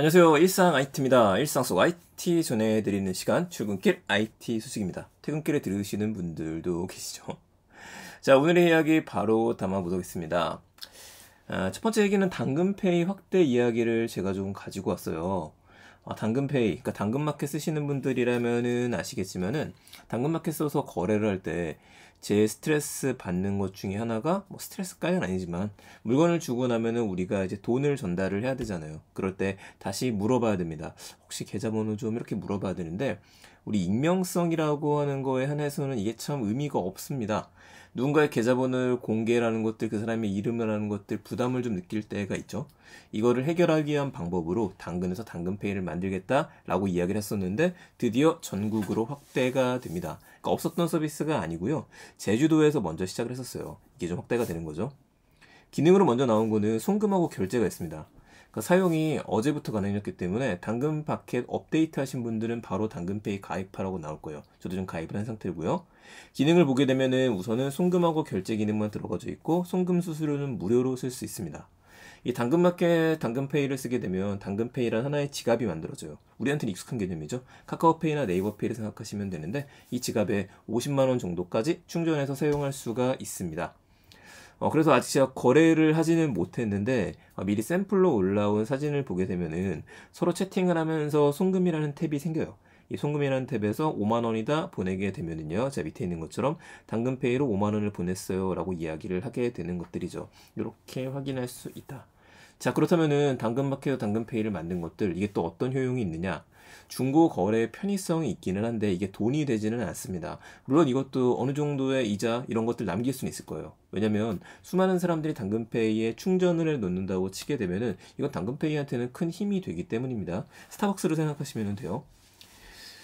안녕하세요. 일상 IT입니다. 일상 속 IT 전해드리는 시간, 출근길 IT 소식입니다. 퇴근길에 들으시는 분들도 계시죠? 자, 오늘의 이야기 바로 담아보도록하겠습니다 아, 첫 번째 얘기는 당근페이 확대 이야기를 제가 좀 가지고 왔어요. 아, 당근페이, 그러니까 당근마켓 쓰시는 분들이라면은 아시겠지만은 당근마켓 써서 거래를 할 때 제 스트레스 받는 것 중에 하나가 뭐 스트레스까지는 아니지만 물건을 주고 나면은 우리가 이제 돈을 전달을 해야 되잖아요. 그럴 때 다시 물어봐야 됩니다. 혹시 계좌번호 좀 이렇게 물어봐야 되는데 우리 익명성이라고 하는 거에 한해서는 이게 참 의미가 없습니다. 누군가의 계좌번호를 공개라는 것들, 그 사람의 이름을 하는 것들 부담을 좀 느낄 때가 있죠. 이거를 해결하기 위한 방법으로 당근에서 당근페이를 만들겠다라고 이야기를 했었는데 드디어 전국으로 확대가 됩니다. 그러니까 없었던 서비스가 아니고요. 제주도에서 먼저 시작을 했었어요. 이게 좀 확대가 되는 거죠. 기능으로 먼저 나온 거는 송금하고 결제가 있습니다. 그러니까 사용이 어제부터 가능했기 때문에 당근 파켓 업데이트 하신 분들은 바로 당근페이 가입하라고 나올 거예요. 저도 좀 가입을 한 상태고요. 기능을 보게 되면은 우선은 송금하고 결제 기능만 들어가져 있고 송금 수수료는 무료로 쓸 수 있습니다. 이 당근마켓 당근페이를 쓰게 되면 당근페이란 하나의 지갑이 만들어져요. 우리한테는 익숙한 개념이죠. 카카오페이나 네이버페이를 생각하시면 되는데 이 지갑에 50만원 정도까지 충전해서 사용할 수가 있습니다. 어, 그래서 아직 제가 거래를 하지는 못했는데 어, 미리 샘플로 올라온 사진을 보게 되면은 서로 채팅을 하면서 송금이라는 탭이 생겨요. 이 송금이라는 탭에서 5만원이다 보내게 되면은요 제가 밑에 있는 것처럼 당근페이로 5만원을 보냈어요 라고 이야기를 하게 되는 것들이죠 이렇게 확인할 수 있다 자, 그렇다면은 당근마켓과 당근페이를 만든 것들, 이게 또 어떤 효용이 있느냐? 중고 거래의 편의성이 있기는 한데 이게 돈이 되지는 않습니다. 물론 이것도 어느 정도의 이자 이런 것들 남길 수는 있을 거예요. 왜냐면 수많은 사람들이 당근페이에 충전을 놓는다고 치게 되면은 이건 당근페이한테는 큰 힘이 되기 때문입니다. 스타벅스로 생각하시면 돼요.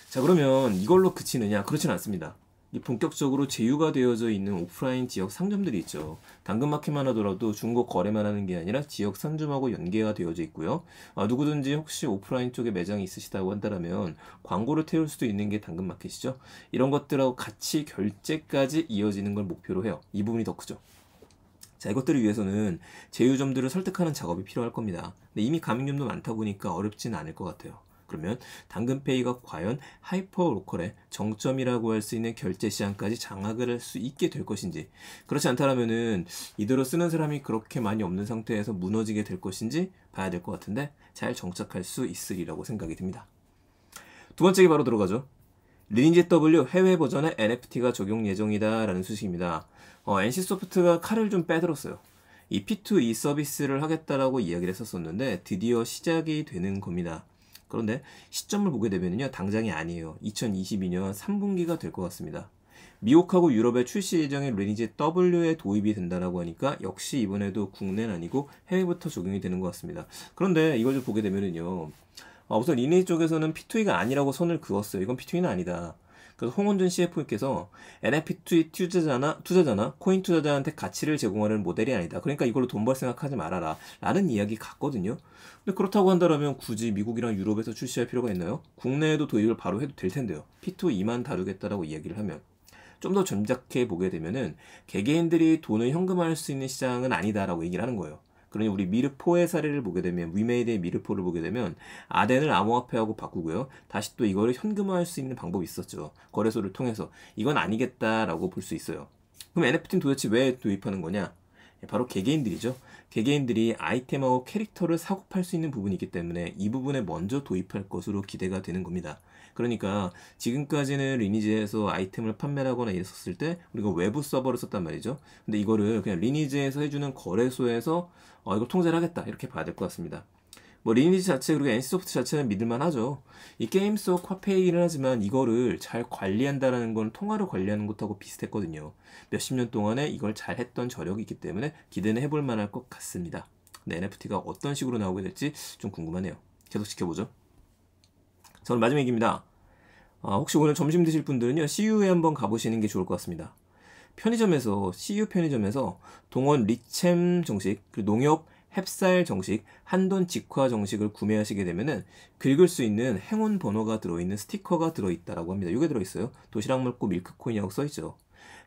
자 그러면 이걸로 그치느냐? 그렇진 않습니다. 본격적으로 제휴가 되어져 있는 오프라인 지역 상점들이 있죠. 당근마켓만 하더라도 중고 거래만 하는 게 아니라 지역 상점하고 연계가 되어져 있고요. 아, 누구든지 혹시 오프라인 쪽에 매장이 있으시다고 한다면 광고를 태울 수도 있는 게 당근마켓이죠. 이런 것들하고 같이 결제까지 이어지는 걸 목표로 해요. 이 부분이 더 크죠. 자, 이것들을 위해서는 제휴점들을 설득하는 작업이 필요할 겁니다. 근데 이미 가맹점도 많다 보니까 어렵진 않을 것 같아요. 그러면 당근페이가 과연 하이퍼 로컬의 정점이라고 할 수 있는 결제 시장까지 장악을 할 수 있게 될 것인지 그렇지 않다라면은 이대로 쓰는 사람이 그렇게 많이 없는 상태에서 무너지게 될 것인지 봐야 될 것 같은데 잘 정착할 수 있으리라고 생각이 듭니다. 두 번째기 바로 들어가죠. 리니지 W 해외 버전의 NFT가 적용 예정이다라는 소식입니다. 어, NC소프트가 칼을 좀 빼들었어요. 이 P2E 서비스를 하겠다라고 이야기를 했었었는데 드디어 시작이 되는 겁니다. 그런데 시점을 보게 되면요. 당장이 아니에요. 2022년 3분기가 될 것 같습니다. 미국하고 유럽의 출시 예정인 리니지 W에 도입이 된다라고 하니까 역시 이번에도 국내는 아니고 해외부터 적용이 되는 것 같습니다. 그런데 이걸 좀 보게 되면요 어, 우선 리니지 쪽에서는 P2E가 아니라고 선을 그었어요. 이건 P2E는 아니다. 그 홍원준 CFO께서 NFT 투자자나 투자자나 코인 투자자한테 가치를 제공하는 모델이 아니다. 그러니까 이걸로 돈 벌 생각하지 말아라. 라는 이야기 같거든요. 근데 그렇다고 한다면 굳이 미국이랑 유럽에서 출시할 필요가 있나요? 국내에도 도입을 바로 해도 될 텐데요. P2E만 다루겠다라고 이야기를 하면 좀 더 점작해 보게 되면은 개개인들이 돈을 현금화할 수 있는 시장은 아니다라고 얘기를 하는 거예요. 그러니 우리 미르포의 사례를 보게 되면 위메이드의 미르포를 보게 되면 아덴을 암호화폐하고 바꾸고요. 다시 또 이거를 현금화할 수 있는 방법이 있었죠. 거래소를 통해서 이건 아니겠다라고 볼 수 있어요. 그럼 NFT는 도대체 왜 도입하는 거냐? 예, 바로 개개인들이죠. 개개인들이 아이템하고 캐릭터를 사고팔 수 있는 부분이기 때문에 이 부분에 먼저 도입할 것으로 기대가 되는 겁니다. 그러니까 지금까지는 리니지에서 아이템을 판매하거나 했었을때 우리가 외부 서버를 썼단 말이죠. 근데 이거를 그냥 리니지에서 해주는 거래소에서 어, 이거 통제를 하겠다 이렇게 봐야 될 것 같습니다. 뭐 리니지 자체 그리고 NC소프트 자체는 믿을만하죠. 이 게임 속 화폐이긴 하지만 이거를 잘 관리한다라는 건 통화를 관리하는 것하고 비슷했거든요. 몇십 년 동안에 이걸 잘 했던 저력이 있기 때문에 기대는 해볼 만할 것 같습니다. 네, NFT가 어떤 식으로 나오게 될지 좀 궁금하네요. 계속 지켜보죠. 저는 마지막 얘기입니다. 아, 혹시 오늘 점심 드실 분들은요 CU에 한번 가보시는 게 좋을 것 같습니다. 편의점에서 CU 편의점에서 동원 리챔 정식 그리고 농협 햅쌀 정식, 한돈 직화 정식을 구매하시게 되면은 긁을 수 있는 행운 번호가 들어있는 스티커가 들어있다라고 합니다. 이게 들어있어요. 도시락 먹고 밀크코인이라고 써있죠.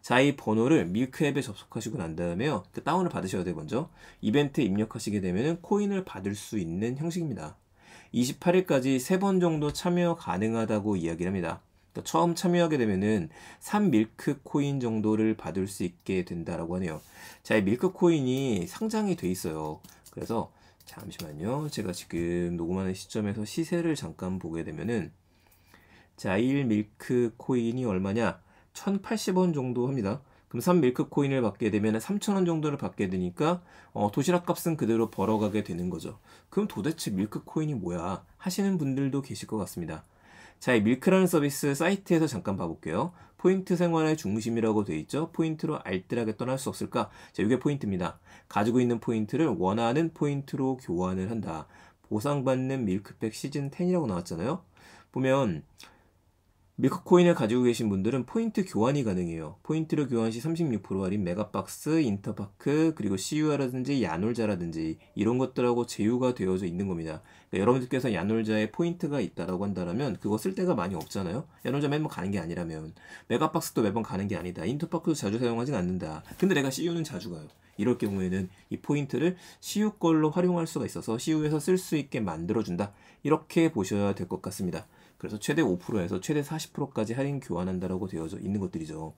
자, 이 번호를 밀크앱에 접속하시고 난 다음에요. 그 다운을 받으셔야 돼요, 먼저. 이벤트에 입력하시게 되면은 코인을 받을 수 있는 형식입니다. 28일까지 3번 정도 참여 가능하다고 이야기를 합니다. 그러니까 처음 참여하게 되면은 3밀크 코인 정도를 받을 수 있게 된다라고 하네요. 자, 이 밀크 코인이 상장이 돼 있어요. 그래서 잠시만요. 제가 지금 녹음하는 시점에서 시세를 잠깐 보게 되면은 자일 밀크 코인이 얼마냐? 1,080원 정도 합니다. 그럼 3 밀크 코인을 받게 되면 3,000원 정도를 받게 되니까 어, 도시락 값은 그대로 벌어가게 되는 거죠. 그럼 도대체 밀크 코인이 뭐야? 하시는 분들도 계실 것 같습니다. 자, 이 밀크라는 서비스 사이트에서 잠깐 봐볼게요. 포인트 생활의 중심이라고 돼 있죠. 포인트로 알뜰하게 떠날 수 없을까? 자, 이게 포인트입니다. 가지고 있는 포인트를 원하는 포인트로 교환을 한다. 보상받는 밀크백 시즌 10이라고 나왔잖아요. 보면 밀크코인을 가지고 계신 분들은 포인트 교환이 가능해요. 포인트로 교환 시36% 할인 메가박스, 인터파크, 그리고 CU라든지 야놀자라든지 이런 것들하고 제휴가 되어져 있는 겁니다. 그러니까 여러분들께서 야놀자에 포인트가 있다라고 한다면 그거 쓸 데가 많이 없잖아요. 야놀자 매번 가는 게 아니라면 메가박스도 매번 가는 게 아니다. 인터파크도 자주 사용하진 않는다. 근데 내가 CU는 자주 가요. 이럴 경우에는 이 포인트를 CU 걸로 활용할 수가 있어서 CU에서 쓸 수 있게 만들어준다. 이렇게 보셔야 될 것 같습니다. 그래서 최대 5%에서 최대 40%까지 할인 교환한다라고 되어 있는 것들이죠.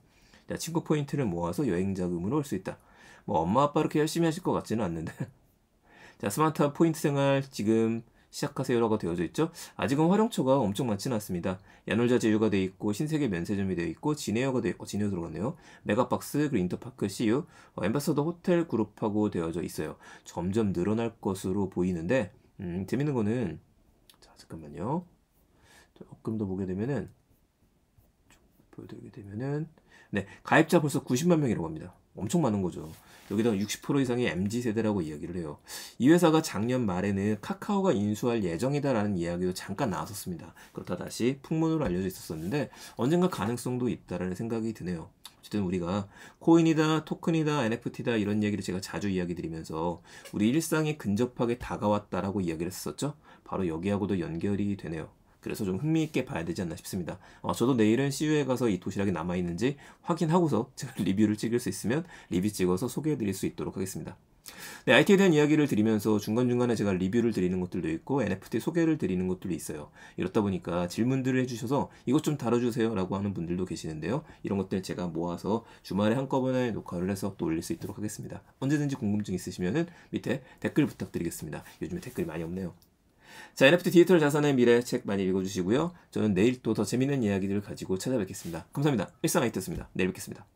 자, 친구 포인트를 모아서 여행 자금으로 올 수 있다. 뭐 엄마 아빠 이렇게 열심히 하실 것 같지는 않는데. 자, 스마트한 포인트 생활 지금 시작하세요라고 되어져 있죠. 아직은 활용처가 엄청 많지는 않습니다. 야놀자 제휴가 돼 있고 신세계 면세점이 돼 있고 진에어가 돼 있고 진에어 들어갔네요. 메가박스 그리고 인터파크 CU 어, 엠바서더 호텔 그룹하고 되어져 있어요. 점점 늘어날 것으로 보이는데 음, 재밌는 거는 자 잠깐만요. 조금 더 보게 되면은 보여드리게 되면은 네 가입자 벌써 90만 명이라고 합니다. 엄청 많은 거죠. 여기다가 60% 이상의 MZ 세대라고 이야기를 해요. 이 회사가 작년 말에는 카카오가 인수할 예정이다라는 이야기도 잠깐 나왔었습니다. 그렇다 다시 풍문으로 알려져 있었었는데 언젠가 가능성도 있다라는 생각이 드네요. 어쨌든 우리가 코인이다, 토큰이다, NFT다 이런 얘기를 제가 자주 이야기 드리면서 우리 일상에 근접하게 다가왔다라고 이야기를 했었죠. 바로 여기하고도 연결이 되네요. 그래서 좀 흥미있게 봐야 되지 않나 싶습니다. 어, 저도 내일은 CU에 가서 이 도시락이 남아있는지 확인하고서 제가 리뷰를 찍을 수 있으면 리뷰 찍어서 소개해드릴 수 있도록 하겠습니다. 네, IT에 대한 이야기를 드리면서 중간중간에 제가 리뷰를 드리는 것들도 있고 NFT 소개를 드리는 것들도 있어요. 이렇다 보니까 질문들을 해주셔서 이것 좀 다뤄주세요 라고 하는 분들도 계시는데요. 이런 것들 제가 모아서 주말에 한꺼번에 녹화를 해서 또 올릴 수 있도록 하겠습니다. 언제든지 궁금증 있으시면 밑에 댓글 부탁드리겠습니다. 요즘에 댓글이 많이 없네요. 자, NFT 디지털 자산의 미래 책 많이 읽어주시고요. 저는 내일 또 더 재밌는 이야기들을 가지고 찾아뵙겠습니다. 감사합니다. 일상 아이트였습니다. 내일 뵙겠습니다.